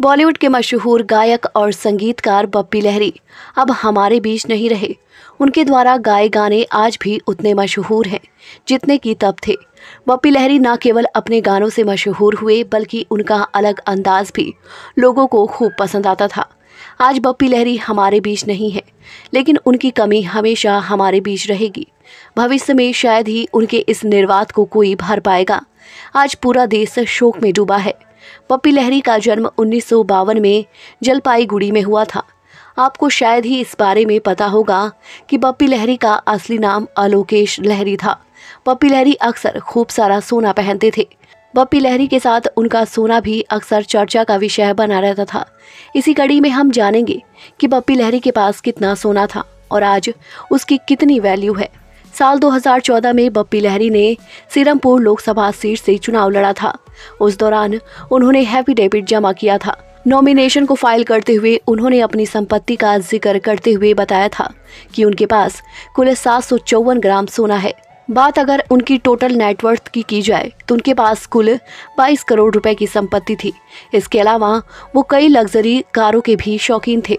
बॉलीवुड के मशहूर गायक और संगीतकार बप्पी लहरी अब हमारे बीच नहीं रहे उनके द्वारा गाए गाने आज भी उतने मशहूर हैं जितने की तब थे बप्पी लहरी न केवल अपने गानों से मशहूर हुए बल्कि उनका अलग अंदाज भी लोगों को खूब पसंद आता था आज बप्पी लहरी हमारे बीच नहीं है लेकिन उनकी कमी हमेशा हमारे बीच रहेगी भविष्य में शायद ही उनके इस निर्वात को कोई भर पाएगा आज पूरा देश शोक में डूबा है पप्पी लहरी का जन्म उन्नीस में जलपाईगुड़ी में हुआ था आपको शायद ही इस बारे में पता होगा कि पप्पी लहरी का असली नाम अलोकेश लहरी था पप्पी लहरी अक्सर खूब सारा सोना पहनते थे पप्पी लहरी के साथ उनका सोना भी अक्सर चर्चा का विषय बना रहता था इसी कड़ी में हम जानेंगे कि पप्पी लहरी के पास कितना सोना था और आज उसकी कितनी वैल्यू है साल 2014 में बप्पी लहरी ने सिरमपुर लोकसभा सीट से चुनाव लड़ा था उस दौरान उन्होंने हैफिडेविट जमा किया था नॉमिनेशन को फाइल करते हुए उन्होंने अपनी संपत्ति का जिक्र करते हुए बताया था कि उनके पास कुल सात ग्राम सोना है बात अगर उनकी टोटल नेटवर्थ की की जाए तो उनके पास कुल 22 करोड़ रुपए की संपत्ति थी इसके अलावा वो कई लग्जरी कारों के भी शौकीन थे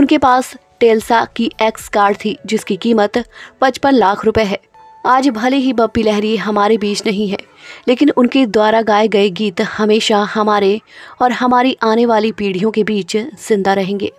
उनके पास टेल्सा की एक्स कार थी जिसकी कीमत 55 लाख रुपए है आज भले ही बप्पी लहरी हमारे बीच नहीं है लेकिन उनके द्वारा गाए गए गीत हमेशा हमारे और हमारी आने वाली पीढ़ियों के बीच जिंदा रहेंगे